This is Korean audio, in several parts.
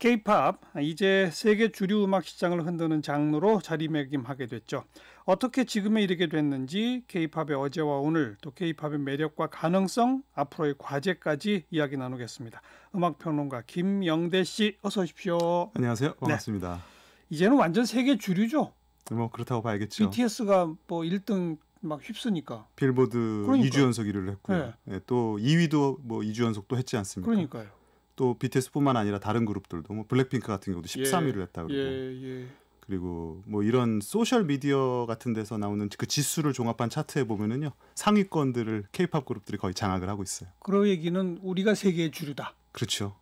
K-팝 이제 세계 주류 음악 시장을 흔드는 장르로 자리매김하게 됐죠. 어떻게 지금에 이르게 됐는지 K-팝의 어제와 오늘 또 K-팝의 매력과 가능성 앞으로의 과제까지 이야기 나누겠습니다. 음악 평론가 김영대 씨 어서 오십시오. 안녕하세요. 네. 반갑습니다. 네. 이제는 완전 세계 주류죠. 뭐 그렇다고 봐야겠죠. BTS가 뭐 1등 막 휩쓰니까. 빌보드 그러니까요. 2주 연속 1위를 했고요. 네. 네, 또 2위도 뭐 2주 연속 또 했지 않습니까? 그러니까요. 또 BTS뿐만 아니라 다른 그룹들도 뭐 블랙핑크 같은 경우도 13위를 예, 했다 그러고 예, 예. 그리고 뭐 이런 소셜 미디어 같은 데서 나오는 그 지수를 종합한 차트에 보면은요 상위권들을 K-팝 그룹들이 거의 장악을 하고 있어요. 그런 얘기는 우리가 세계의 주류다. 그렇죠.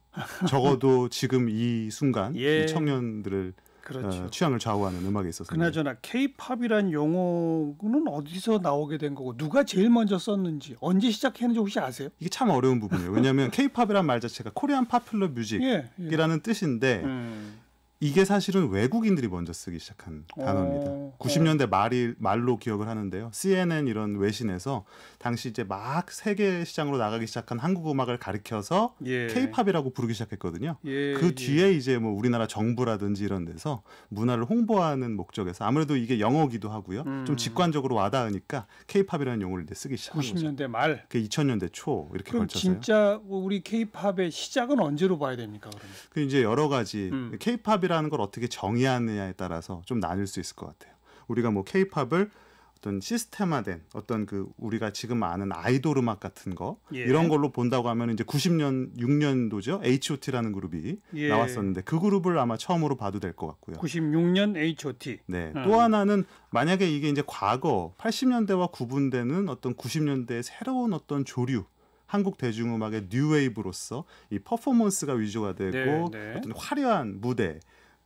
적어도 지금 이 순간 예. 이 청년들을 예, 그렇죠. 어, 취향을 좌우하는 음악에 있어서. 그나저나 K-팝이란 용어는 어디서 나오게 된 거고 누가 제일 먼저 썼는지 언제 시작했는지 혹시 아세요? 이게 참 어려운 부분이에요. 왜냐하면 K-팝이란 말 자체가 코리안 파퓰러 뮤직이라는 예, 예. 뜻인데 음. 이게 사실은 외국인들이 먼저 쓰기 시작한 단어입니다. 오, 90년대 말이 말로 기억을 하는데요. CNN 이런 외신에서 당시 이제 막 세계 시장으로 나가기 시작한 한국 음악을 가리켜서 케이팝이라고 예. 부르기 시작했거든요. 예, 그 예. 뒤에 예. 이제 뭐 우리나라 정부라든지 이런 데서 문화를 홍보하는 목적에서 아무래도 이게 영어기도 하고요. 음. 좀 직관적으로 와닿으니까 케이팝이라는 용어를 이제 쓰기 시작한 90년대 말. 그 2000년대 초 이렇게 그럼 걸쳐서요. 진짜 뭐 우리 케이팝의 시작은 언제로 봐야 됩니까? 그러면? 그 이제 여러 가지 케이팝이 음. 케팝이라는걸 어떻게 정의하느냐에 따라서 좀 나눌 수 있을 것 같아요. 우리가 뭐 케이팝을 어떤 시스템화된 어떤 그 우리가 지금 아는 아이돌 음악 같은 거 예. 이런 걸로 본다고 하면 이제 90년 6년도죠 H.O.T.라는 그룹이 예. 나왔었는데 그 그룹을 아마 처음으로 봐도 될 것 같고요. 96년 H.O.T. 네. 음. 또 하나는 만약에 이게 이제 과거 80년대와 구분되는 어떤 90년대의 새로운 어떤 조류 한국 대중음악의 뉴웨이브로서 이 퍼포먼스가 위주가 되고 네, 네. 어떤 화려한 무대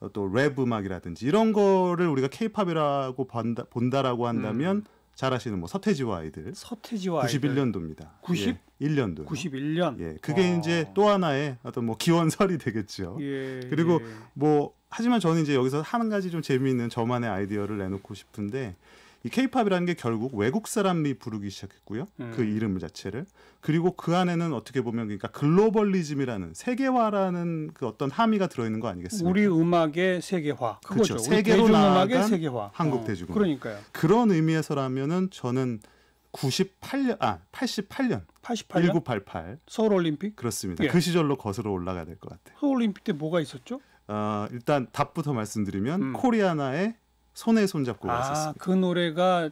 어, 또랩 음악이라든지 이런 거를 우리가 케이팝이라고 본다, 본다라고 한다면 음. 잘 아시는 뭐 서태지와 아이들. 서태지와 91년도입니다. 91년도. 91년. 예. 그게 와. 아. 이제 또 하나의 어떤 뭐 기원설이 되겠죠. 예, 그리고 예. 뭐 하지만 저는 이제 여기서 한 가지 좀 재미있는 저만의 아이디어를 내놓고 싶은데 이 케이팝이라는 게 결국 외국 사람이 부르기 시작했고요. 음. 그 이름 자체를. 그리고 그 안에는 어떻게 보면 그러니까 글로벌리즘이라는 세계화라는 그 어떤 함의가 들어 있는 거 아니겠습니까? 우리 음악의 세계화. 그렇죠. 세계로 나아간 세계화. 한국 어. 대중음. 그러니까요. 그런 의미에서라면은 저는 98년 아 88년 88년 1988 서울 올림픽 그렇습니다. 예. 그 시절로 거슬러 올라가야 될 것 같아요. 서울 올림픽 때 뭐가 있었죠? 어, 일단 답부터 말씀드리면 음. 코리아나의 손에 손잡고 아, 갔었습니다. 그 노래가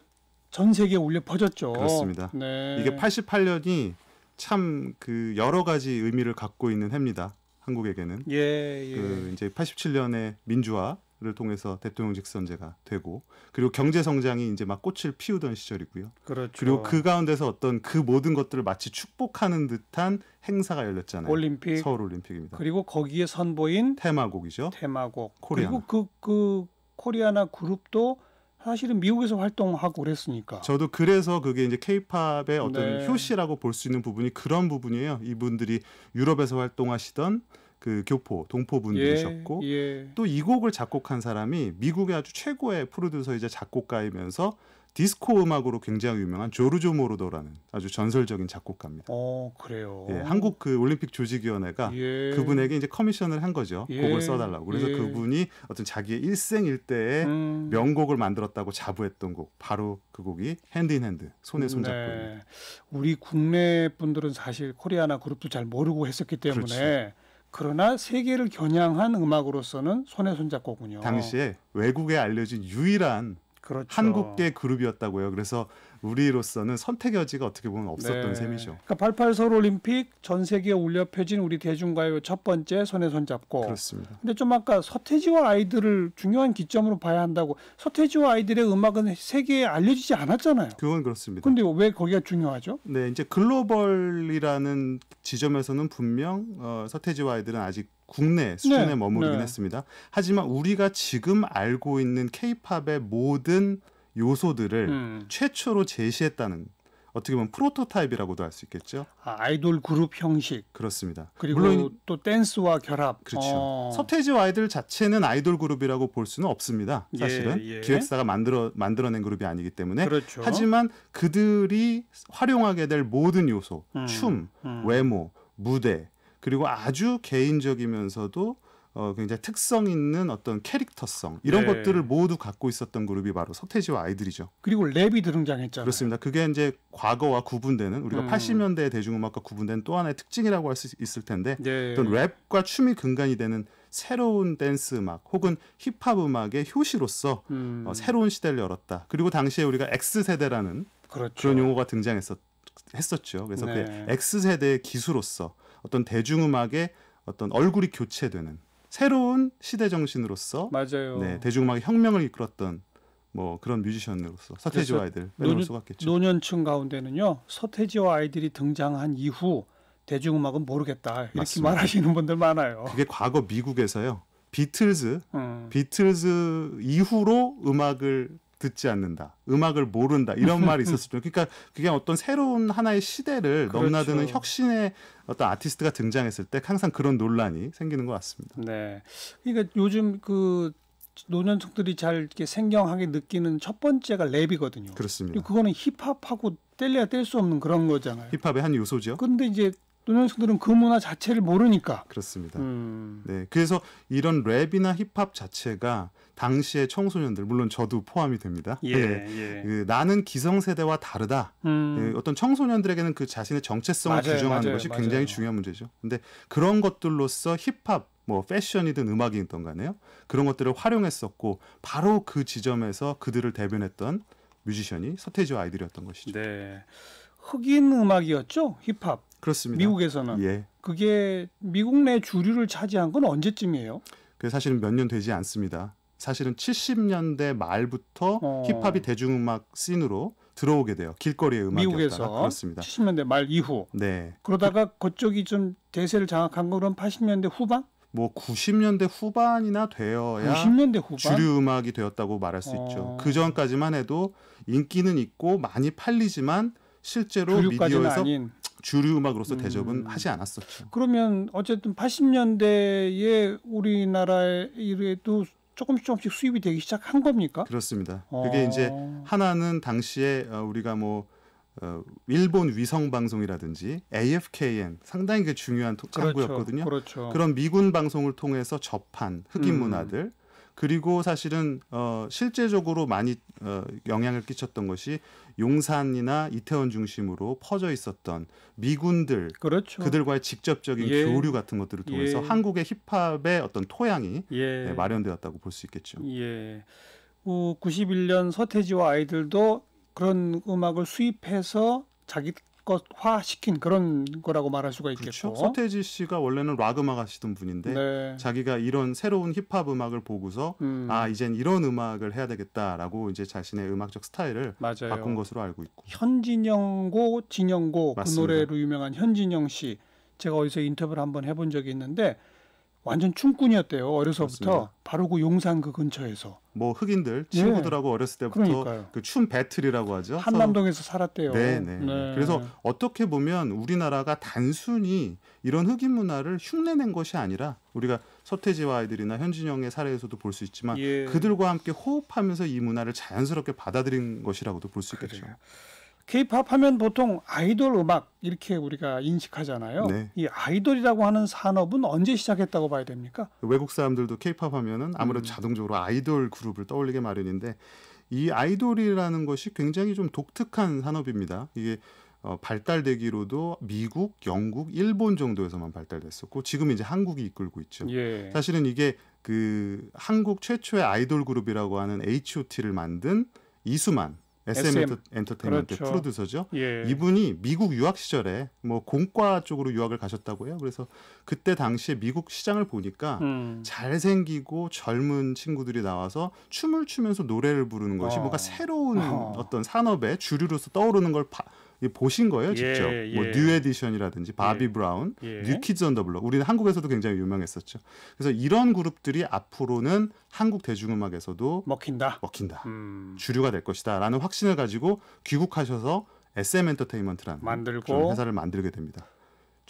전 세계에 울려 퍼졌죠. 그렇습니다. 네. 이게 88년이 참 그 여러 가지 의미를 갖고 있는 해입니다. 한국에게는 예, 예. 그 이제 87년에 민주화를 통해서 대통령직 선제가 되고 그리고 경제 성장이 이제 막 꽃을 피우던 시절이고요. 그렇죠. 그리고 그 가운데서 어떤 그 모든 것들을 마치 축복하는 듯한 행사가 열렸잖아요. 올림픽 서울 올림픽입니다. 그리고 거기에 선보인 테마곡이죠. 테마곡. 코리아. 그리고 그그 그, 그 코리아나 그룹도 사실은 미국에서 활동하고 그랬으니까. 저도 그래서 그게 이제 케이팝의 어떤 네. 효시라고 볼 수 있는 부분이 그런 부분이에요. 이분들이 유럽에서 활동하시던 그 교포 동포분들이셨고 예, 예. 또이 곡을 작곡한 사람이 미국의 아주 최고의 프로듀서이자 작곡가이면서 디스코 음악으로 굉장히 유명한 조르조 모로도라는 아주 전설적인 작곡가입니다. 어, 그래요. 예, 한국 그 올림픽 조직위원회가 예. 그분에게 이제 커미션을 한 거죠. 예. 곡을 써달라고. 그래서 예. 그분이 어떤 자기의 일생일대의 음. 명곡을 만들었다고 자부했던 곡, 바로 그 곡이 핸드 인 핸드, 손에 손잡고 네. 우리 국내 분들은 사실 코리아나 그룹도 잘 모르고 했었기 때문에. 그렇지. 그러나 세계를 겨냥한 음악으로서는 손에 손잡고군요. 당시에 외국에 알려진 유일한 그렇죠. 한국계 그룹이었다고요. 그래서 우리로서는 선택 여지가 어떻게 보면 없었던 네. 셈이죠. 그러니까 88 서울 올림픽 전 세계에 울려 펴진 우리 대중가요 첫 번째 손에 손 잡고. 그렇습니다. 근데 좀 아까 서태지와 아이들을 중요한 기점으로 봐야 한다고 서태지와 아이들의 음악은 세계에 알려지지 않았잖아요. 그건 그렇습니다. 근데 왜 거기가 중요하죠? 네, 이제 글로벌이라는 지점에서는 분명 어, 서태지와 아이들은 아직 국내 수준에 네. 머무르긴 네. 했습니다. 하지만 우리가 지금 알고 있는 케이팝의 모든 요소들을 음. 최초로 제시했다는 어떻게 보면 프로토타입이라고도 할 수 있겠죠. 아, 이돌 그룹 형식. 그렇습니다. 그리고 물론 또 댄스와 결합. 그렇죠. 어. 서태지와 이들 자체는 아이돌 그룹이라고 볼 수는 없습니다. 예, 사실은 예, 예. 기획사가 만들어 만들어낸 그룹이 아니기 때문에. 그렇죠. 하지만 그들이 활용하게 될 모든 요소, 음, 춤, 음. 외모, 무대, 그리고 아주 개인적이면서도 어, 굉장히 특성 있는 어떤 캐릭터성 이런 네. 것들을 모두 갖고 있었던 그룹이 바로 서태지와 아이들이죠. 그리고 랩이 등장했잖아요. 그렇습니다. 그게 이제 과거와 구분되는 우리가 음. 80년대 대중음악과 구분된 또 하나의 특징이라고 할 수 있을 텐데 네. 어떤 랩과 춤이 근간이 되는 새로운 댄스 음악 혹은 힙합 음악의 효시로서 음. 어, 새로운 시대를 열었다. 그리고 당시에 우리가 X 세대라는 그렇죠. 그런 용어가 등장했었 했었죠. 그래서 네. 그 X 세대의 기수로서 어떤 대중음악의 어떤 얼굴이 교체되는 새로운 시대 정신으로서 맞아요. 네, 대중음악의 혁명을 이끌었던 뭐 그런 뮤지션으로서 서태지와 아이들 빼놓을 수가 없겠죠. 노년층 가운데는요 서태지와 아이들이 등장한 이후 대중음악은 모르겠다 이렇게 맞습니다. 말하시는 분들 많아요. 그게 과거 미국에서요 비틀즈 음. 비틀즈 이후로 음악을 듣지 않는다. 음악을 모른다. 이런 말이 있었죠. 그러니까 그게 어떤 새로운 하나의 시대를 그렇죠. 넘나드는 혁신의 어떤 아티스트가 등장했을 때 항상 그런 논란이 생기는 것 같습니다. 네. 그러니까 요즘 그 노년층들이 잘 이렇게 생경하게 느끼는 첫 번째가 랩이거든요. 그렇습니다. 그거는 힙합하고 뗄래야 뗄 수 없는 그런 거잖아요. 힙합의 한 요소죠. 근데 이제 노년층들은 그 문화 자체를 모르니까. 그렇습니다. 음. 네. 그래서 이런 랩이나 힙합 자체가 당시의 청소년들 물론 저도 포함이 됩니다. 예, 예. 예. 그 나는 기성세대와 다르다. 음. 예, 어떤 청소년들에게는 그 자신의 정체성을 맞아요, 규정하는 맞아요, 것이 맞아요. 굉장히 중요한 문제죠. 근데 그런 것들로서 힙합 뭐 패션이든 음악이든 간에요. 그런 것들을 활용했었고 바로 그 지점에서 그들을 대변했던 뮤지션이 서태지와 아이들이었던 것이죠. 네. 흑인 음악이었죠? 힙합. 그렇습니다. 미국에서는. 예. 그게 미국 내 주류를 차지한 건 언제쯤이에요? 그 사실은 몇 년 되지 않습니다. 사실은 70년대 말부터 어. 힙합이 대중음악 씬으로 들어오게 돼요. 길거리의 음악이 미국에서 그렇습니다. 70년대 말 이후. 네. 그러다가 그, 그쪽이 좀 대세를 장악한 거는 80년대 후반? 뭐 90년대 후반이나 되어야 90년대 후반? 주류 음악이 되었다고 말할 수 어. 있죠. 그 전까지만 해도 인기는 있고 많이 팔리지만 실제로 미디어에서 아닌. 주류 음악으로서 음. 대접은 음. 하지 않았었죠. 그러면 어쨌든 80년대에 우리나라에도 이 조금씩 조금씩 수입이 되기 시작한 겁니까? 그렇습니다. 어. 그게 이제 하나는 당시에 어, 우리가 뭐 어, 일본 위성 방송이라든지 AFKN 상당히 그 중요한 창구였거든요. 그렇죠, 그렇죠. 그런 미군 방송을 통해서 접한 흑인 음. 문화들 그리고 사실은 어 실제적으로 많이 어 영향을 끼쳤던 것이 용산이나 이태원 중심으로 퍼져 있었던 미군들 그렇죠. 그들과의 직접적인 예. 교류 같은 것들을 통해서 예. 한국의 힙합의 어떤 토양이 예. 네, 마련되었다고 볼 수 있겠죠. 예. 91년 서태지와 아이들도 그런 음악을 수입해서 자기 것화시킨 그런 거라고 말할 수가 있겠죠. 그렇죠? 서태지 씨가 원래는 락 음악 하시던 분인데 네. 자기가 이런 새로운 힙합 음악을 보고서 음. 아 이젠 이런 음악을 해야 되겠다라고 이제 자신의 음악적 스타일을 맞아요. 바꾼 것으로 알고 있고 현진영고 진영고 그 맞습니다. 그 노래로 유명한 현진영 씨 제가 어디서 인터뷰를 한번 해본 적이 있는데 완전 춤꾼이었대요. 어려서부터 그렇습니다. 바로 그 용산 그 근처에서 뭐 흑인들 예. 친구들하고 네. 어렸을 때부터 그춤 그 배틀이라고 하죠. 한남동에서 살았대요. 네, 네, 네. 그래서 어떻게 보면 우리나라가 단순히 이런 흑인 문화를 흉내낸 것이 아니라 우리가 서태지와 아이들이나 현진영의 사례에서도 볼 수 있지만 예. 그들과 함께 호흡하면서 이 문화를 자연스럽게 받아들인 것이라고도 볼 수 있겠죠. 그래요. 케이팝 하면 보통 아이돌 음악 이렇게 우리가 인식하잖아요. 네. 이 아이돌이라고 하는 산업은 언제 시작했다고 봐야 됩니까? 외국 사람들도 케이팝 하면은 아무래도 음. 자동적으로 아이돌 그룹을 떠올리게 마련인데 이 아이돌이라는 것이 굉장히 좀 독특한 산업입니다. 이게 어, 발달되기로도 미국, 영국, 일본 정도에서만 발달됐었고 지금 이제 한국이 이끌고 있죠. 예. 사실은 이게 그 한국 최초의 아이돌 그룹이라고 하는 H.O.T.를 만든 이수만 SM, SM. 엔터테인먼트 그렇죠. 프로듀서죠. 예. 이분이 미국 유학 시절에 뭐 공과 쪽으로 유학을 가셨다고 해요. 그래서 그때 당시에 미국 시장을 보니까 음. 잘생기고 젊은 친구들이 나와서 춤을 추면서 노래를 부르는 것이 어. 뭔가 새로운 어. 떤 산업의 주류로서 떠오르는 걸 파, 보신 거예요 직접 예, 뭐 예. 뭐뉴 에디션이라든지 바비 예. 브라운 예. 뉴키즈 언더 블럭 우리는 한국에서도 굉장히 유명했었죠 그래서 이런 그룹들이 앞으로는 한국 대중음악에서도 먹힌다 먹힌다 음. 주류가 될 것이다라는 확신을 가지고 귀국하셔서 SM 엔터테인먼트라는 만들고 회사를 만들게 됩니다.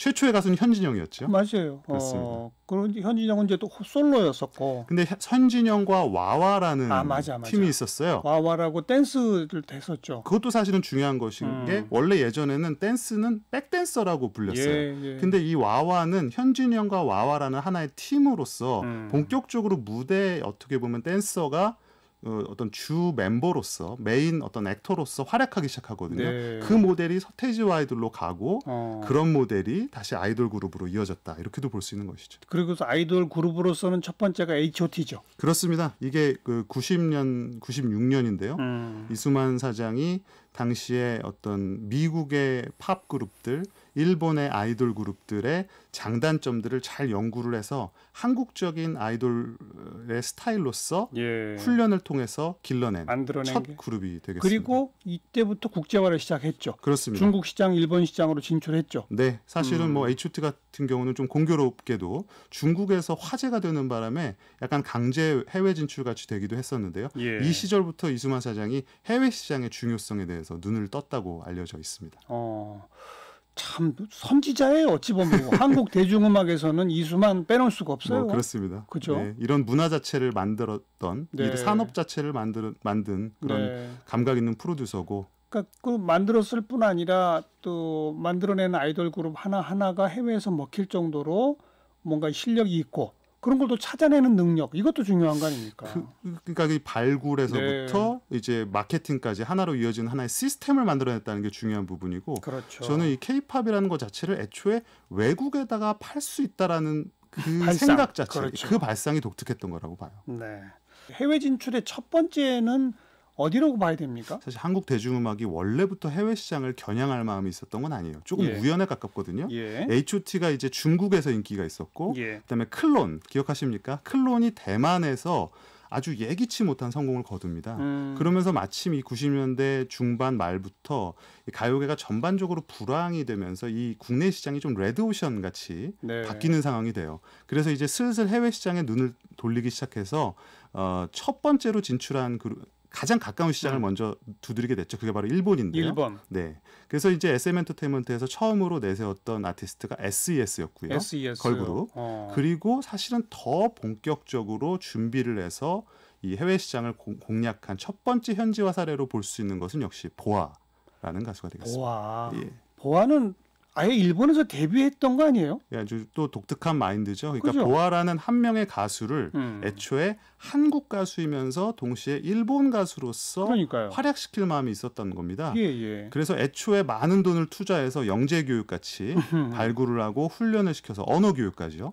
최초의 가수는 현진영이었죠. 맞아요. 어, 그렇습니다. 어, 그런 현진영은 이제 또 솔로였었고. 근데 현진영과 와와라는 아, 맞아, 맞아. 팀이 있었어요. 와와라고 댄스를 했었죠. 그것도 사실은 중요한 것인 음. 게 원래 예전에는 댄스는 백댄서라고 불렸어요. 예, 예. 근데 이 와와는 현진영과 와와라는 하나의 팀으로서 음. 본격적으로 무대에 어떻게 보면 댄서가 어, 어떤 주 멤버로서 메인 어떤 액터로서 활약하기 시작하거든요. 네. 그 모델이 서태지와 아이돌로 가고 어. 그런 모델이 다시 아이돌 그룹으로 이어졌다 이렇게도 볼 수 있는 것이죠. 그리고 아이돌 그룹으로서는 첫 번째가 H.O.T.죠. 그렇습니다. 이게 그 90년 96년인데요. 음. 이수만 사장이 당시에 어떤 미국의 팝 그룹들 일본의 아이돌 그룹들의 장단점들을 잘 연구를 해서 한국적인 아이돌의 스타일로서 예. 훈련을 통해서 길러낸 첫 게. 그룹이 되겠습니다. 그리고 이때부터 국제화를 시작했죠. 그렇습니다. 중국 시장, 일본 시장으로 진출했죠. 네, 사실은 뭐 음. 뭐 H.O.T 같은 경우는 좀 공교롭게도 중국에서 화제가 되는 바람에 약간 강제 해외 진출 같이 되기도 했었는데요. 예. 이 시절부터 이수만 사장이 해외 시장의 중요성에 대해서 눈을 떴다고 알려져 있습니다. 어. 참 선지자예요 어찌 보면 한국 대중음악에서는 이수만 빼놓을 수가 없어요. 뭐 그렇습니다. 그죠? 네, 이런 문화 자체를 만들었던 네. 산업 자체를 만들, 만든 그런 네. 감각 있는 프로듀서고. 그러니까 그 만들었을 뿐 아니라 또 만들어낸 아이돌 그룹 하나 하나가 해외에서 먹힐 정도로 뭔가 실력이 있고 그런 걸또 찾아내는 능력 이것도 중요한 거 아닙니까? 그, 러니까이 발굴에서부터 네. 이제 마케팅까지 하나로 이어진 하나의 시스템을 만들어냈다는 게 중요한 부분이고 그렇죠. 저는 이 케이팝이라는 것 자체를 애초에 외국에다가 팔 수 있다라는 그 발상. 생각 자체 그렇죠. 그 발상이 독특했던 거라고 봐요. 네. 해외 진출의 첫 번째는 어디라고 봐야 됩니까? 사실 한국 대중음악이 원래부터 해외 시장을 겨냥할 마음이 있었던 건 아니에요. 조금 예. 우연에 가깝거든요. 예. H.O.T가 이제 중국에서 인기가 있었고 예. 그다음에 클론 기억하십니까? 클론이 대만에서 아주 예기치 못한 성공을 거둡니다. 음. 그러면서 마침 이 90년대 중반 말부터 가요계가 전반적으로 불황이 되면서 이 국내 시장이 좀 레드오션 같이 네. 바뀌는 상황이 돼요. 그래서 이제 슬슬 해외 시장에 눈을 돌리기 시작해서 어, 첫 번째로 진출한 그 가장 가까운 시장을 음. 먼저 두드리게 됐죠. 그게 바로 일본인데요. 일본. 네. 그래서 이제 SM 엔터테인먼트에서 처음으로 내세웠던 아티스트가 SES였고요. SES. 걸그룹. 어. 그리고 사실은 더 본격적으로 준비를 해서 이 해외 시장을 공, 공략한 첫 번째 현지화 사례로 볼 수 있는 것은 역시 보아라는 가수가 되겠습니다. 보아. 예. 보아는 아예 일본에서 데뷔했던 거 아니에요? 예, 아주 또 독특한 마인드죠. 그러니까 그죠? 보아라는 한 명의 가수를 음. 애초에 한국 가수이면서 동시에 일본 가수로서 그러니까요. 활약시킬 마음이 있었던 겁니다. 예, 예. 그래서 애초에 많은 돈을 투자해서 영재 교육 같이 발굴을 하고 훈련을 시켜서 언어 교육까지요.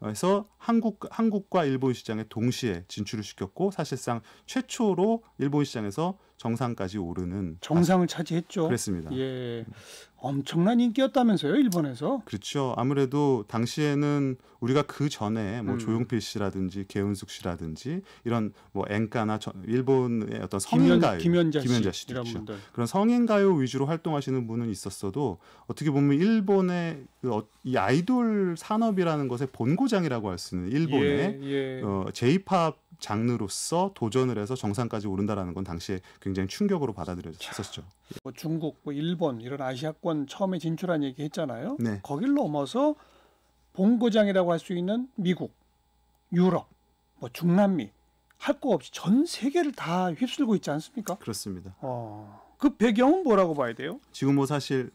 그래서 한국 한국과 일본 시장에 동시에 진출을 시켰고 사실상 최초로 일본 시장에서 정상까지 오르는 정상을 차지했죠. 그렇습니다 예. 엄청난 인기였다면서요, 일본에서? 그렇죠. 아무래도 당시에는 우리가 그 전에 뭐 음. 조용필 씨라든지 개운숙 씨라든지 이런 뭐 앵카나 일본의 어떤 성인 가요, 김연자, 김연자 씨, 이런 그렇죠. 분들. 그런 성인 가요 위주로 활동하시는 분은 있었어도 어떻게 보면 일본의 그이 어, 아이돌 산업이라는 것의 본고장이라고 할 수 있는 일본의 예, 예. 어, J-팝 장르로서 도전을 해서 정상까지 오른다라는 건 당시에 굉장히 굉장히 충격으로 받아들여졌었죠. 뭐 중국, 뭐 일본 이런 아시아권 처음에 진출한 얘기 했잖아요. 네. 거길 넘어서 본고장이라고 할 수 있는 미국, 유럽, 뭐 중남미 할 거 없이 전 세계를 다 휩쓸고 있지 않습니까? 그렇습니다. 어, 그 배경은 뭐라고 봐야 돼요? 지금 뭐 사실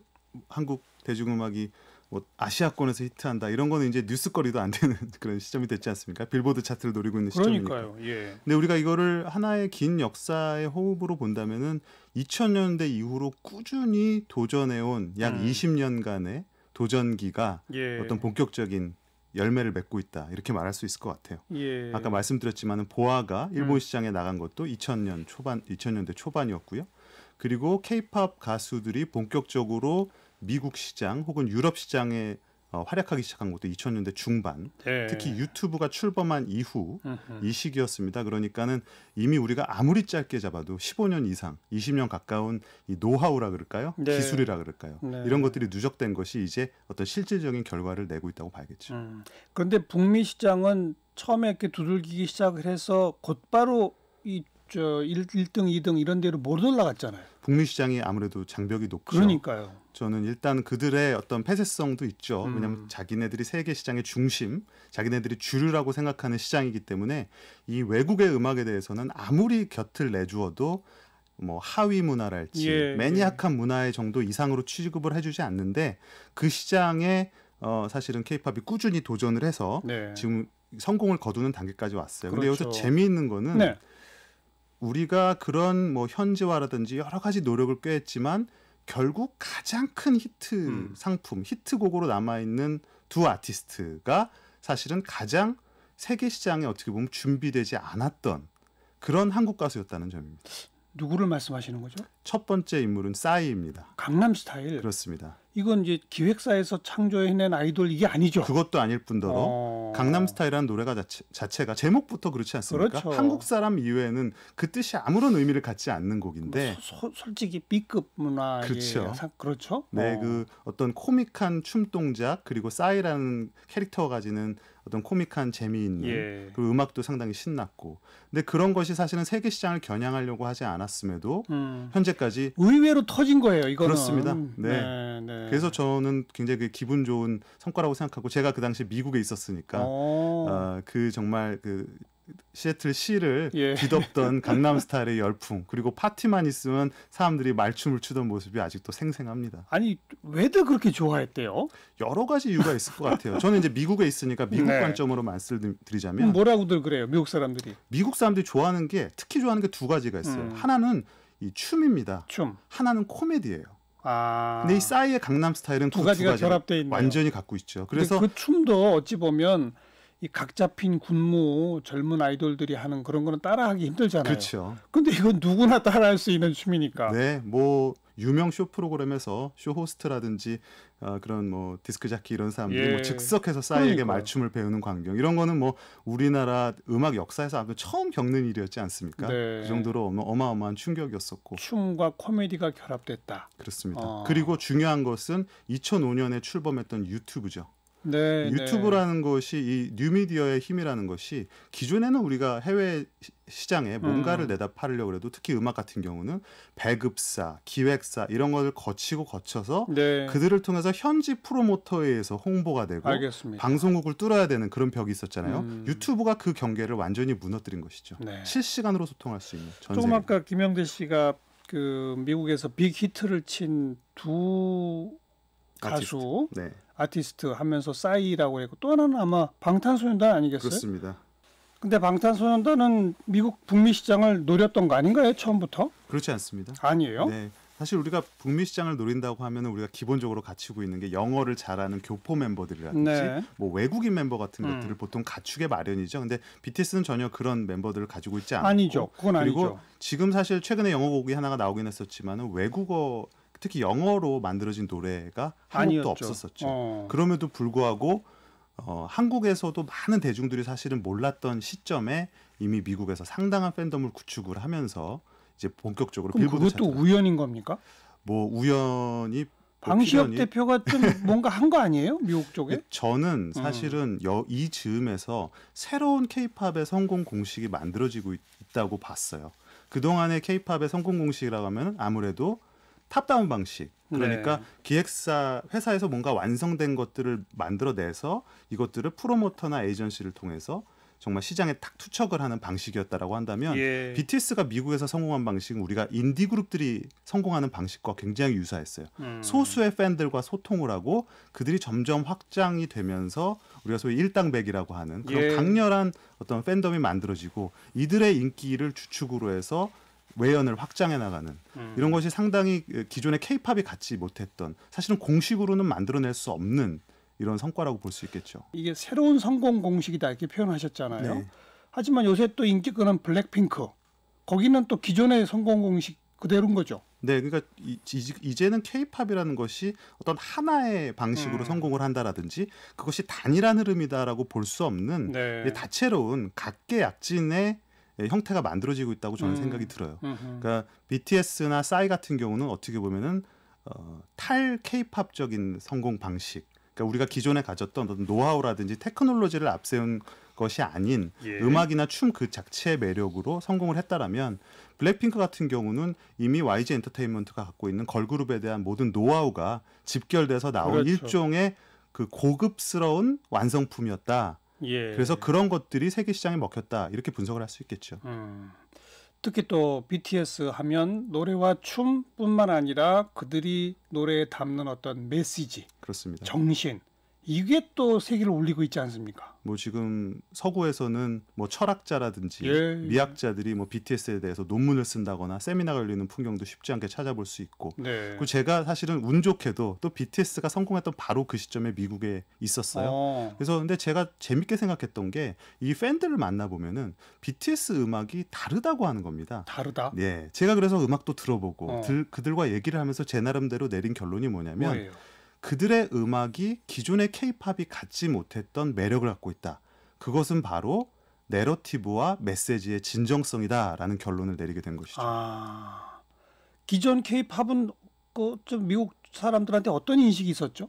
한국 대중음악이 뭐 아시아권에서 히트한다 이런 거는 이제 뉴스거리도 안 되는 그런 시점이 됐지 않습니까? 빌보드 차트를 노리고 있는 시점이니까요. 예. 근데 우리가 이거를 하나의 긴 역사의 호흡으로 본다면은 2000년대 이후로 꾸준히 도전해온 약 음. 20년간의 도전기가 예. 어떤 본격적인 열매를 맺고 있다 이렇게 말할 수 있을 것 같아요. 예. 아까 말씀드렸지만은 보아가 일본 음. 시장에 나간 것도 2000년 초반, 2000년대 초반이었고요. 그리고 케이팝 가수들이 본격적으로 미국 시장 혹은 유럽 시장에 어, 활약하기 시작한 것도 2000년대 중반, 네. 특히 유튜브가 출범한 이후 으흠. 이 시기였습니다. 그러니까는 이미 우리가 아무리 짧게 잡아도 15년 이상, 20년 가까운 이 노하우라 그럴까요? 네. 기술이라 그럴까요? 네. 이런 것들이 누적된 것이 이제 어떤 실질적인 결과를 내고 있다고 봐야겠죠. 음. 그런데 북미 시장은 처음에 이렇게 두들기기 시작을 해서 곧바로 이저 1, 등 2등 이런 데로 못 올라갔잖아요. 북미 시장이 아무래도 장벽이 높죠. 그러니까요. 저는 일단 그들의 어떤 폐쇄성도 있죠. 음. 왜냐하면 자기네들이 세계 시장의 중심, 자기네들이 주류라고 생각하는 시장이기 때문에 이 외국의 음악에 대해서는 아무리 곁을 내주어도 뭐 하위 문화랄지 예, 매니악한 예. 문화의 정도 이상으로 취급을 해주지 않는데 그 시장에 어 사실은 케이팝이 꾸준히 도전을 해서 네. 지금 성공을 거두는 단계까지 왔어요. 그런데 그렇죠. 여기서 재미있는 거는 네. 우리가 그런 뭐 현지화라든지 여러 가지 노력을 꾀했지만 결국 가장 큰 히트 음. 상품, 히트곡으로 남아있는 두 아티스트가 사실은 가장 세계 시장에 어떻게 보면 준비되지 않았던 그런 한국 가수였다는 점입니다. 누구를 말씀하시는 거죠? 첫 번째 인물은 싸이입니다. 강남 스타일. 그렇습니다. 이건 이제 기획사에서 창조해낸 아이돌 이게 아니죠. 그것도 아닐 뿐더러 어... 강남스타일이라는 노래가 자체, 가 제목부터 그렇지 않습니까? 그렇죠. 한국 사람 이외에는 그 뜻이 아무런 의미를 갖지 않는 곡인데 소, 소, 솔직히 B급 문화 그렇죠. 그렇죠. 네, 어. 그 어떤 코믹한 춤 동작 그리고 싸이라는 캐릭터가 가지는 어떤 코믹한 재미있는 예. 그리고 음악도 상당히 신났고 근데 그런 것이 사실은 세계 시장을 겨냥하려고 하지 않았음에도 음. 현재까지 의외로 터진 거예요 이거는 그렇습니다 네. 네, 네. 그래서 저는 굉장히 그 기분 좋은 성과라고 생각하고 제가 그 당시 미국에 있었으니까 어, 아, 그 정말 그 시애틀 시를 예. 뒤덮던 강남스타일의 열풍 그리고 파티만 있으면 사람들이 말춤을 추던 모습이 아직도 생생합니다. 아니 왜들 그렇게 좋아했대요? 여러 가지 이유가 있을 것 같아요. 저는 이제 미국에 있으니까 미국 네. 관점으로 말씀 드리자면 음, 뭐라고들 그래요? 미국 사람들이 미국 사람들이 좋아하는 게 특히 좋아하는 게 두 가지가 있어요. 음. 하나는 이 춤입니다. 춤. 하나는 코미디예요. 아. 근데 이 싸이의 강남 스타일은 두, 그두 가지가 결합돼 있네요. 완전히 갖고 있죠. 그래서 그 춤도 어찌 보면 이각 잡힌 군무 젊은 아이돌들이 하는 그런 거는 따라하기 힘들잖아요. 그렇죠. 근데 이건 누구나 따라할 수 있는 춤이니까. 네, 뭐 유명 쇼 프로그램에서 쇼 호스트라든지 어, 그런 뭐 디스크 자키 이런 사람들이 뭐 예. 뭐 즉석해서 싸이에게 그러니까요. 말춤을 배우는 광경 이런 거는 뭐 우리나라 음악 역사에서 아무도 처음 겪는 일이었지 않습니까? 네. 그 정도로 어마어마한 충격이었었고 춤과 코미디가 결합됐다. 그렇습니다. 어. 그리고 중요한 것은 2005년에 출범했던 유튜브죠. 네, 네, 유튜브라는 네. 것이 이 뉴미디어의 힘이라는 것이 기존에는 우리가 해외 시장에 뭔가를 음. 내다 팔려고 해도 특히 음악 같은 경우는 배급사, 기획사 이런 것을 거치고 거쳐서 네. 그들을 통해서 현지 프로모터에 의해서 홍보가 되고 알겠습니다. 방송국을 뚫어야 되는 그런 벽이 있었잖아요. 음. 유튜브가 그 경계를 완전히 무너뜨린 것이죠. 네. 실시간으로 소통할 수 있는 전 세계. 조금 아까 김영대 씨가 그 미국에서 빅히트를 친두 가수, 아티스트. 네. 아티스트 하면서 싸이라고 했고 또 하나는 아마 방탄소년단 아니겠어요? 그렇습니다. 근데 방탄소년단은 미국 북미 시장을 노렸던 거 아닌가요 처음부터? 그렇지 않습니다. 아니에요? 네. 사실 우리가 북미 시장을 노린다고 하면 우리가 기본적으로 갖추고 있는 게 영어를 잘하는 교포 멤버들이라든지 네. 뭐 외국인 멤버 같은 음. 것들을 보통 갖추게 마련이죠. 근데 BTS는 전혀 그런 멤버들을 가지고 있지 않고 아니죠. 그건 아니죠. 그리고 지금 사실 최근에 영어 곡이 하나가 나오긴 했었지만 외국어 특히 영어로 만들어진 노래가 한국도 없었었죠. 어. 그럼에도 불구하고 어, 한국에서도 많은 대중들이 사실은 몰랐던 시점에 이미 미국에서 상당한 팬덤을 구축을 하면서 이제 본격적으로 그럼 그것도 차트가. 우연인 겁니까? 뭐 우연이 뭐 방시혁 대표가 좀 뭔가 한 거 아니에요? 미국 쪽에? 예, 저는 음. 사실은 음. 여, 이 즈음에서 새로운 케이팝의 성공 공식이 만들어지고 있, 다고 봤어요. 그동안의 케이팝의 성공 공식이라고 하면 아무래도 탑다운 방식. 그러니까 네. 기획사 회사에서 뭔가 완성된 것들을 만들어내서 이것들을 프로모터나 에이전시를 통해서 정말 시장에 탁 투척을 하는 방식이었다라고 한다면 예. BTS가 미국에서 성공한 방식은 우리가 인디 그룹들이 성공하는 방식과 굉장히 유사했어요. 음. 소수의 팬들과 소통을 하고 그들이 점점 확장이 되면서 우리가 소위 일당백이라고 하는 그런 예. 강렬한 어떤 팬덤이 만들어지고 이들의 인기를 주축으로 해서 외연을 확장해 나가는 음. 이런 것이 상당히 기존의 케이팝이 갖지 못했던 사실은 공식으로는 만들어낼 수 없는 이런 성과라고 볼 수 있겠죠. 이게 새로운 성공 공식이다 이렇게 표현하셨잖아요. 네. 하지만 요새 또 인기 끄는 블랙핑크 거기는 또 기존의 성공 공식 그대로인 거죠. 네, 그러니까 이, 제는 케이팝이라는 것이 어떤 하나의 방식으로 음. 성공을 한다라든지 그것이 단일한 흐름이다라고 볼 수 없는 네. 다채로운 각계 약진의 예, 형태가 만들어지고 있다고 저는 음. 생각이 들어요. 음흠. 그러니까 BTS나 싸이 같은 경우는 어떻게 보면은 어, 탈케팝적인 성공 방식. 그러니까 우리가 기존에 가졌던 어떤 노하우라든지 테크놀로지를 앞세운 것이 아닌 예. 음악이나 춤 그 자체의 매력으로 성공을 했다라면 블랙핑크 같은 경우는 이미 YG 엔터테인먼트가 갖고 있는 걸그룹에 대한 모든 노하우가 집결돼서 나온 그렇죠. 일종의 그 고급스러운 완성품이었다. 예. 그래서 그런 것들이 세계 시장에 먹혔다 이렇게 분석을 할 수 있겠죠. 음. 특히 또 BTS 하면 노래와 춤뿐만 아니라 그들이 노래에 담는 어떤 메시지, 그렇습니다. 정신, 이게 또 세계를 울리고 있지 않습니까? 뭐 지금 서구에서는 뭐 철학자라든지 예. 미학자들이 뭐 BTS에 대해서 논문을 쓴다거나 세미나가 열리는 풍경도 쉽지 않게 찾아볼 수 있고 네. 그리고 제가 사실은 운 좋게도 또 BTS가 성공했던 바로 그 시점에 미국에 있었어요. 어. 그래서 근데 제가 재밌게 생각했던 게 이 팬들을 만나 보면은 BTS 음악이 다르다고 하는 겁니다. 다르다. 예, 제가 그래서 음악도 들어보고 어. 들, 그들과 얘기를 하면서 제 나름대로 내린 결론이 뭐냐면. 뭐예요? 그들의 음악이 기존의 케이팝이 갖지 못했던 매력을 갖고 있다. 그것은 바로 내러티브와 메시지의 진정성이다라는 결론을 내리게 된 것이죠. 아, 기존 케이팝은 그 좀 미국 사람들한테 어떤 인식이 있었죠?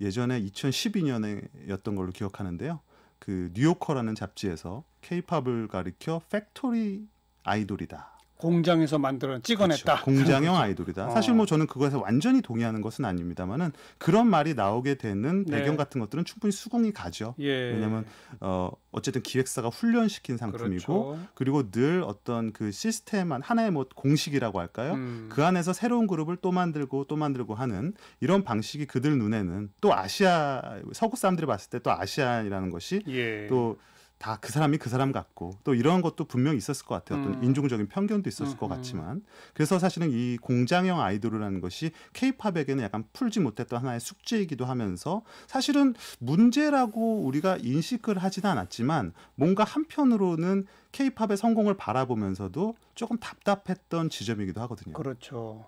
예전에 2012년에였던 걸로 기억하는데요. 그 뉴요커라는 잡지에서 케이팝을 가리켜 팩토리 아이돌이다. 공장에서 만들어 찍어냈다. 그렇죠. 공장형 아이돌이다. 어. 사실 뭐 저는 그것에 완전히 동의하는 것은 아닙니다만은 그런 말이 나오게 되는 네. 배경 같은 것들은 충분히 수긍이 가죠. 예. 왜냐하면 어 어쨌든 기획사가 훈련시킨 상품이고 그렇죠. 그리고늘 어떤 그 시스템 만 하나의 뭐 공식이라고 할까요? 음. 그 안에서 새로운 그룹을 또 만들고 또 만들고 하는 이런 방식이 그들 눈에는 또 아시아 서구 사람들이 봤을 때 또 아시안이라는 것이 예. 또 다그 사람이 그 사람 같고 또 이런 것도 분명히 있었을 것 같아요. 어떤 음. 인종적인 편견도 있었을 음. 것 음. 같지만 그래서 사실은 이 공장형 아이돌이라는 것이 케이팝에게는 약간 풀지 못했던 하나의 숙제이기도 하면서 사실은 문제라고 우리가 인식을 하지는 않았지만 뭔가 한편으로는 케이팝의 성공을 바라보면서도 조금 답답했던 지점이기도 하거든요. 그렇죠.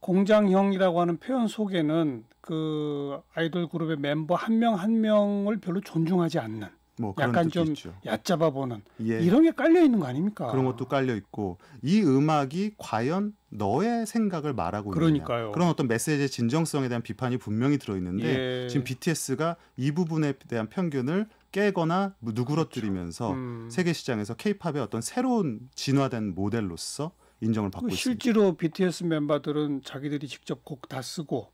공장형이라고 하는 표현 속에는 그 아이돌 그룹의 멤버 한 명한 한 명을 별로 존중하지 않는 뭐 약간 좀 있죠. 얕잡아 보는 예. 이런 게 깔려 있는 거 아닙니까? 그런 것도 깔려 있고 이 음악이 과연 너의 생각을 말하고 그러니까요. 있느냐 그런 어떤 메시지의 진정성에 대한 비판이 분명히 들어 있는데 예. 지금 BTS가 이 부분에 대한 편견을 깨거나 뭐 누그러뜨리면서 그렇죠. 음. 세계 시장에서 케팝의 어떤 새로운 진화된 모델로서 인정을 받고 실제로 그 있습니다. 실제로 BTS 멤버들은 자기들이 직접 곡 다 쓰고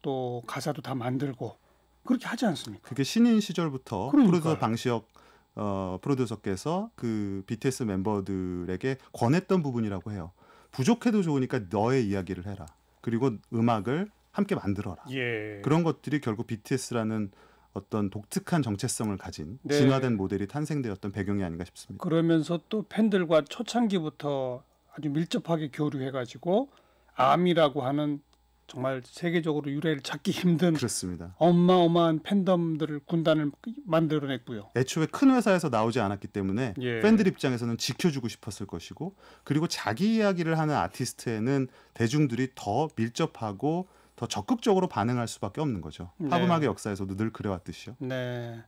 또 가사도 다 만들고 그렇게 하지 않습니까? 그게 신인 시절부터 그러니까요. 프로듀서 방시혁 어, 프로듀서께서 그 BTS 멤버들에게 권했던 부분이라고 해요. 부족해도 좋으니까 너의 이야기를 해라. 그리고 음악을 함께 만들어라. 예. 그런 것들이 결국 BTS라는 어떤 독특한 정체성을 가진 네. 진화된 모델이 탄생되었던 배경이 아닌가 싶습니다. 그러면서 또 팬들과 초창기부터 아주 밀접하게 교류해가지고 암이라고 하는 정말 세계적으로 유래를 찾기 힘든 그렇습니다. 어마어마한 팬덤들을 군단을 만들어냈고요. 애초에 큰 회사에서 나오지 않았기 때문에 예. 팬들 입장에서는 지켜주고 싶었을 것이고 그리고 자기 이야기를 하는 아티스트에는 대중들이 더 밀접하고 더 적극적으로 반응할 수밖에 없는 거죠. 팝음악의 네. 역사에서도 늘 그래왔듯이요. 네,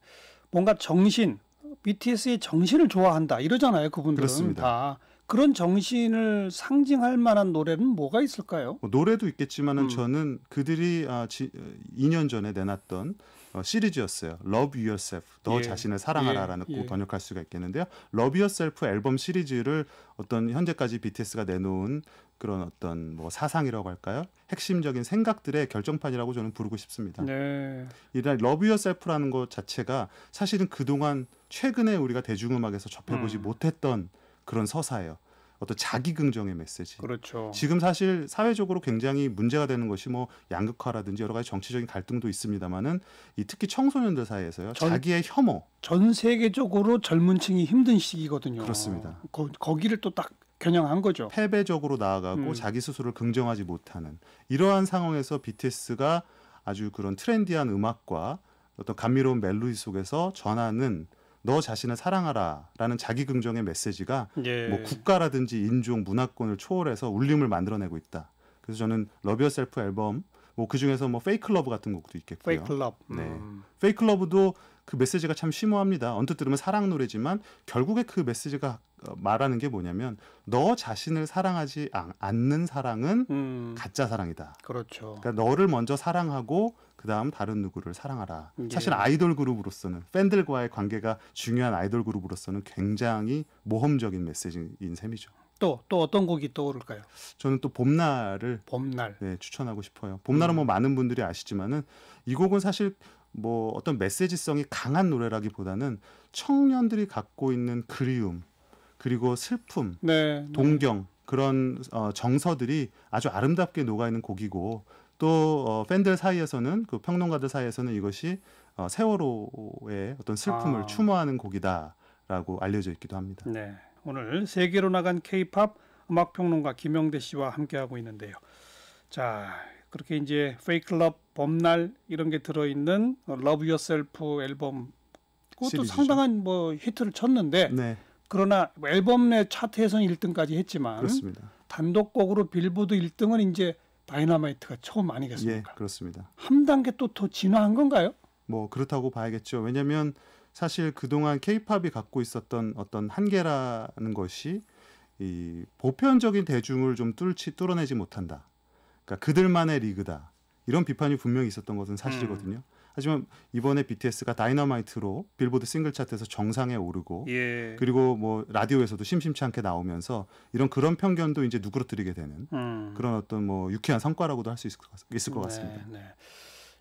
뭔가 정신 BTS의 정신을 좋아한다 이러잖아요. 그분들은 그렇습니다. 다. 그런 정신을 상징할 만한 노래는 뭐가 있을까요? 뭐 노래도 있겠지만은 음. 저는 그들이 아, 지, 2년 전에 내놨던 어, 시리즈였어요. Love Yourself, 너 예. 자신을 사랑하라라는 예. 꼭 예. 번역할 수가 있겠는데요. Love Yourself 앨범 시리즈를 어떤 현재까지 BTS가 내놓은 그런 어떤 뭐 사상이라고 할까요? 핵심적인 생각들의 결정판이라고 저는 부르고 싶습니다. 네. 이날 Love Yourself라는 것 자체가 사실은 그동안 최근에 우리가 대중음악에서 접해보지 음. 못했던 그런 서사예요. 어떤 자기 긍정의 메시지. 그렇죠. 지금 사실 사회적으로 굉장히 문제가 되는 것이 뭐 양극화라든지 여러 가지 정치적인 갈등도 있습니다만은 이 특히 청소년들 사이에서요. 전, 자기의 혐오. 전 세계적으로 젊은층이 힘든 시기거든요. 그렇습니다. 거, 거기를 또 딱 겨냥한 거죠. 패배적으로 나아가고 음. 자기 스스로를 긍정하지 못하는 이러한 상황에서 BTS가 아주 그런 트렌디한 음악과 어떤 감미로운 멜로디 속에서 전하는 너 자신을 사랑하라라는 자기 긍정의 메시지가 예. 뭐 국가라든지 인종 문화권을 초월해서 울림을 만들어내고 있다. 그래서 저는 러비어 셀프 앨범 뭐 그중에서 뭐 페이크 러브 같은 곡도 있겠고요. 페이크 러브. 네. 페이크 음. 러브도 그 메시지가 참 심오합니다. 언뜻 들으면 사랑 노래지만 결국에 그 메시지가 어, 말하는 게 뭐냐면 너 자신을 사랑하지 않는 사랑은 음. 가짜 사랑이다. 그렇죠. 그러니까 너를 먼저 사랑하고 그다음 다른 누구를 사랑하라. 예. 사실 아이돌 그룹으로서는 팬들과의 관계가 중요한 아이돌 그룹으로서는 굉장히 모험적인 메시지인 셈이죠. 또, 또 어떤 곡이 떠오를까요? 저는 또 봄날을 봄날 네, 추천하고 싶어요. 봄날은 음. 뭐 많은 분들이 아시지만은 이 곡은 사실 뭐 어떤 메시지성이 강한 노래라기보다는 청년들이 갖고 있는 그리움 그리고 슬픔, 네, 네. 동경 네. 그런 어, 정서들이 아주 아름답게 녹아 있는 곡이고 또 어, 팬들 사이에서는 그 평론가들 사이에서는 이것이 어, 세월호의 어떤 슬픔을 아. 추모하는 곡이다라고 알려져 있기도 합니다. 네, 오늘 세계로 나간 K-팝 음악 평론가 김영대 씨와 함께하고 있는데요. 자, 그렇게 이제 페이클럽 봄날 이런 게 들어있는 러브 유어셀프 앨범 그것도 시리즈죠. 상당한 뭐 히트를 쳤는데 네. 그러나 앨범 내 차트에서는 1등까지 했지만 그렇습니다. 단독곡으로 빌보드 1등은 이제 다이너마이트가 처음 아니겠습니까? 예, 그렇습니다. 한 단계 또 더 진화한 건가요? 뭐 그렇다고 봐야겠죠. 왜냐하면 사실 그동안 케이팝이 갖고 있었던 어떤 한계라는 것이 이 보편적인 대중을 좀 뚫지 뚫어내지 못한다. 그러니까 그들만의 리그다. 이런 비판이 분명히 있었던 것은 사실이거든요. 음. 하지만 이번에 BTS가 다이너마이트로 빌보드 싱글 차트에서 정상에 오르고 예. 그리고 뭐 라디오에서도 심심치 않게 나오면서 이런 그런 편견도 이제 누그러뜨리게 되는 음. 그런 어떤 뭐 유쾌한 성과라고도 할 수 있을, 있을 것 같습니다. 네, 네.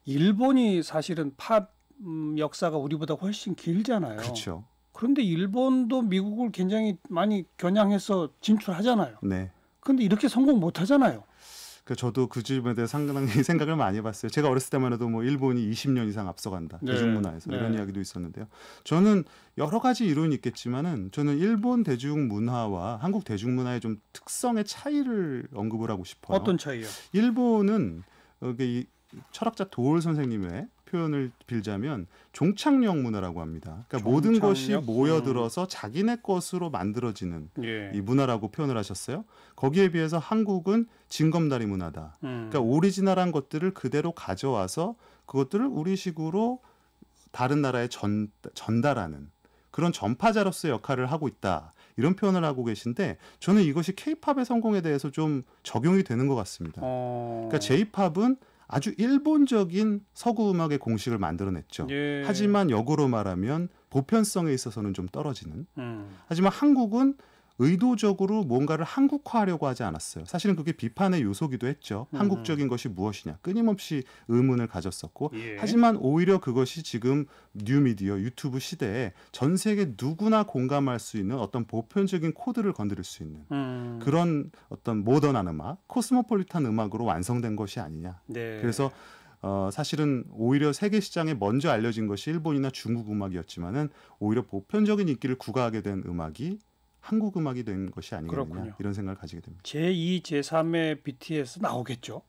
일본이 사실은 팝 음, 역사가 우리보다 훨씬 길잖아요. 그렇죠. 그런데 일본도 미국을 굉장히 많이 겨냥해서 진출하잖아요. 네. 런데 이렇게 성공 못 하잖아요. 그 저도 그질문에 대해 상당히 생각을 많이 해봤어요. 제가 어렸을 때만 해도 뭐 일본이 20년 이상 앞서간다 네. 대중문화에서 네. 이런 이야기도 있었는데요. 저는 여러 가지 이론이 있겠지만은 저는 일본 대중문화와 한국 대중문화의 좀 특성의 차이를 언급을 하고 싶어요. 어떤 차이요? 일본은 어, 그 이 철학자 도올 선생님의 표현을 빌자면 종착역 문화라고 합니다. 그러니까 모든 것이 모여들어서 자기네 것으로 만들어지는 예. 이 문화라고 표현을 하셨어요. 거기에 비해서 한국은 진검다리 문화다. 음. 그러니까 오리지널한 것들을 그대로 가져와서 그것들을 우리식으로 다른 나라에 전, 전달하는 그런 전파자로서 역할을 하고 있다. 이런 표현을 하고 계신데 저는 이것이 케이팝의 성공에 대해서 좀 적용이 되는 것 같습니다. 어... 그러니까 제이팝은 아주 일본적인 서구 음악의 공식을 만들어냈죠. 예. 하지만 역으로 말하면 보편성에 있어서는 좀 떨어지는. 음. 하지만 한국은 의도적으로 뭔가를 한국화하려고 하지 않았어요. 사실은 그게 비판의 요소기도 했죠. 음. 한국적인 것이 무엇이냐 끊임없이 의문을 가졌었고 예. 하지만 오히려 그것이 지금 뉴미디어 유튜브 시대에 전 세계 누구나 공감할 수 있는 어떤 보편적인 코드를 건드릴 수 있는 음. 그런 어떤 모던한 음악, 코스모폴리탄 음악으로 완성된 것이 아니냐. 네. 그래서 어, 사실은 오히려 세계 시장에 먼저 알려진 것이 일본이나 중국 음악이었지만은 오히려 보편적인 인기를 구가하게 된 음악이 한국 음악이 된 것이 아니겠느냐 그렇군요. 이런 생각을 가지게 됩니다. 제2, 제3의 BTS 나오겠죠?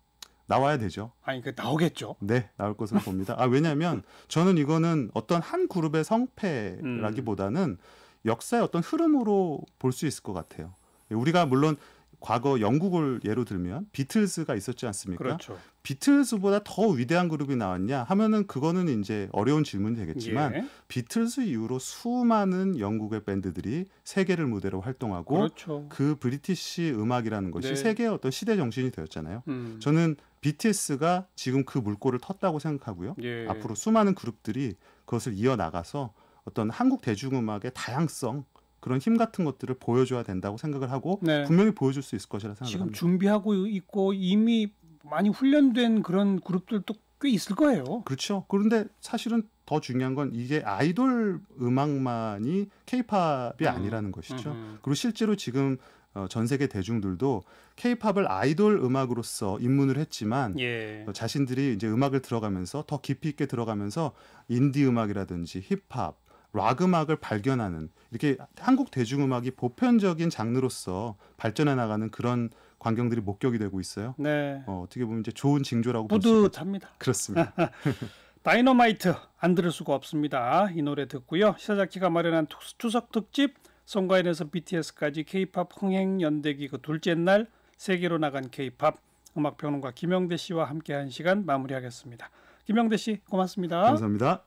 나와야 되죠. 아니 그 나오겠죠. 네, 나올 것으로 봅니다. 아 왜냐하면 저는 이거는 어떤 한 그룹의 성패라기보다는 음. 역사의 어떤 흐름으로 볼 수 있을 것 같아요. 우리가 물론 과거 영국을 예로 들면 비틀즈가 있었지 않습니까? 그렇죠. 비틀스보다 더 위대한 그룹이 나왔냐 하면은 그거는 이제 어려운 질문이 되겠지만 예. 비틀스 이후로 수많은 영국의 밴드들이 세계를 무대로 활동하고 그렇죠. 그 브리티시 음악이라는 것이 네. 세계의 어떤 시대 정신이 되었잖아요. 음. 저는 BTS가 지금 그 물꼬를 텄다고 생각하고요. 예. 앞으로 수많은 그룹들이 그것을 이어나가서 어떤 한국 대중음악의 다양성 그런 힘 같은 것들을 보여줘야 된다고 생각을 하고 네. 분명히 보여줄 수 있을 것이라 생각합니다. 지금 준비하고 있고 이미 많이 훈련된 그런 그룹들도 꽤 있을 거예요. 그렇죠. 그런데 사실은 더 중요한 건 이게 아이돌 음악만이 케이팝이 음. 아니라는 것이죠. 음, 음. 그리고 실제로 지금 어, 전 세계 대중들도 케이팝을 아이돌 음악으로서 입문을 했지만 예. 자신들이 이제 음악을 들어가면서 더 깊이 있게 들어가면서 인디 음악이라든지 힙합 락 음악을 발견하는 이렇게 한국 대중음악이 보편적인 장르로서 발전해 나가는 그런 관경들이 목격이 되고 있어요. 네. 어, 떻게 보면 이제 좋은 징조라고 뿌듯합니다. 그렇습니다. 다이너마이트 안 들을 수가 없습니다. 이 노래 듣고요. 시사자키가 마련한 추석 특집 송가인에서 BTS까지 K-팝 흥행 연대기 그 둘째 날 세계로 나간 K-팝 음악 평론가 김영대 씨와 함께 한 시간 마무리하겠습니다. 김영대 씨 고맙습니다. 감사합니다.